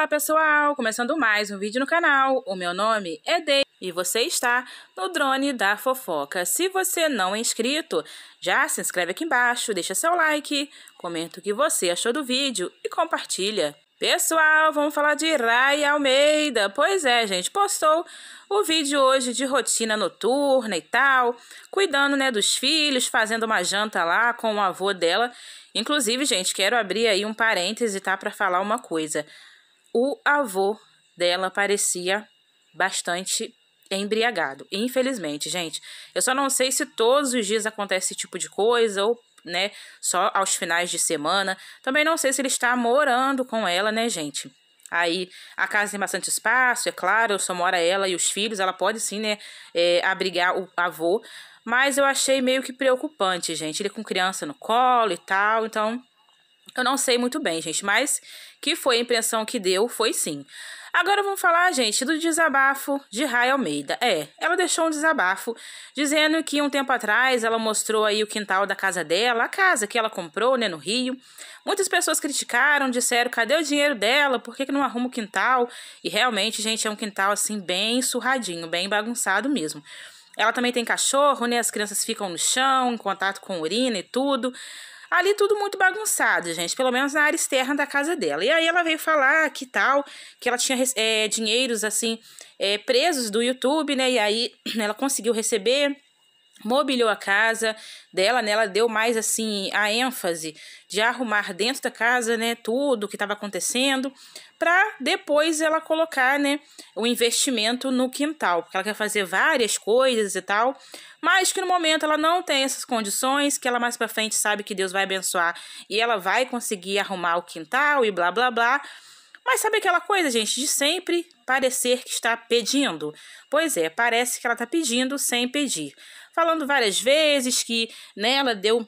Olá pessoal, começando mais um vídeo no canal, o meu nome é Dei e você está no Drone da Fofoca. Se você não é inscrito, já se inscreve aqui embaixo, deixa seu like, comenta o que você achou do vídeo e compartilha. Pessoal, vamos falar de Raia Almeida. Pois é, gente, postou o vídeo hoje de rotina noturna e tal, cuidando, né, dos filhos, fazendo uma janta lá com o avô dela. Inclusive, gente, quero abrir aí um parêntese, tá, para falar uma coisa o avô dela parecia bastante embriagado. Infelizmente, gente, eu só não sei se todos os dias acontece esse tipo de coisa ou, né, só aos finais de semana. Também não sei se ele está morando com ela, né, gente? Aí a casa tem bastante espaço, é claro, só mora ela e os filhos, ela pode sim, né, é, abrigar o avô, mas eu achei meio que preocupante, gente. Ele com criança no colo e tal, então eu não sei muito bem, gente, mas que foi a impressão que deu, foi sim. Agora vamos falar, gente, do desabafo de Raia Almeida. É, ela deixou um desabafo dizendo que um tempo atrás ela mostrou aí o quintal da casa dela, a casa que ela comprou, né, no Rio. Muitas pessoas criticaram, disseram, cadê o dinheiro dela? Por que, que não arruma o quintal? E realmente, gente, é um quintal, assim, bem surradinho, bem bagunçado mesmo. Ela também tem cachorro, né, as crianças ficam no chão, em contato com urina e tudo. Ali tudo muito bagunçado, gente, pelo menos na área externa da casa dela. E aí ela veio falar que tal, que ela tinha é, dinheiros, assim, é, presos do YouTube, né? E aí ela conseguiu receber mobiliou a casa dela, né? Ela deu mais assim a ênfase de arrumar dentro da casa, né, tudo o que estava acontecendo, para depois ela colocar, né, o investimento no quintal, porque ela quer fazer várias coisas e tal, mas que no momento ela não tem essas condições, que ela mais para frente sabe que Deus vai abençoar e ela vai conseguir arrumar o quintal e blá blá blá. Mas sabe aquela coisa, gente, de sempre, parecer que está pedindo. Pois é, parece que ela está pedindo sem pedir. Falando várias vezes que né, ela deu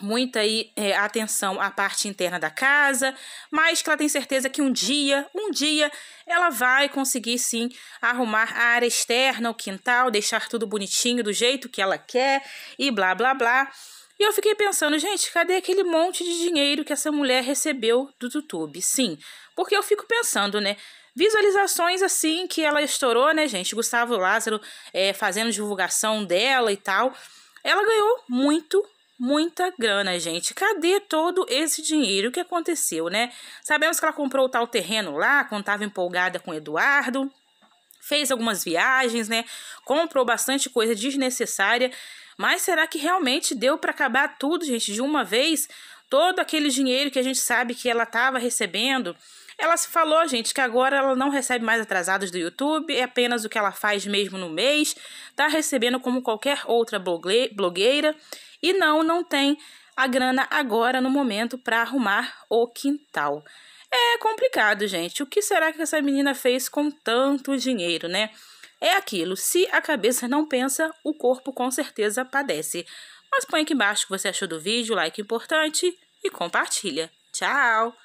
muita aí, é, atenção à parte interna da casa, mas que ela tem certeza que um dia, um dia, ela vai conseguir sim arrumar a área externa, o quintal, deixar tudo bonitinho do jeito que ela quer e blá blá blá. E eu fiquei pensando, gente, cadê aquele monte de dinheiro que essa mulher recebeu do YouTube? Sim, porque eu fico pensando, né? Visualizações assim que ela estourou, né, gente? Gustavo Lázaro é, fazendo divulgação dela e tal. Ela ganhou muito, muita grana, gente. Cadê todo esse dinheiro? O que aconteceu, né? Sabemos que ela comprou o tal terreno lá, quando estava empolgada com o Eduardo fez algumas viagens, né? Comprou bastante coisa desnecessária mas será que realmente deu para acabar tudo, gente, de uma vez? Todo aquele dinheiro que a gente sabe que ela estava recebendo. Ela se falou, gente, que agora ela não recebe mais atrasados do YouTube, é apenas o que ela faz mesmo no mês, está recebendo como qualquer outra blogueira e não, não tem a grana agora no momento para arrumar o quintal. É complicado, gente. O que será que essa menina fez com tanto dinheiro, né? É aquilo, se a cabeça não pensa, o corpo com certeza padece. Mas põe aqui embaixo o que você achou do vídeo, like importante e compartilha. Tchau!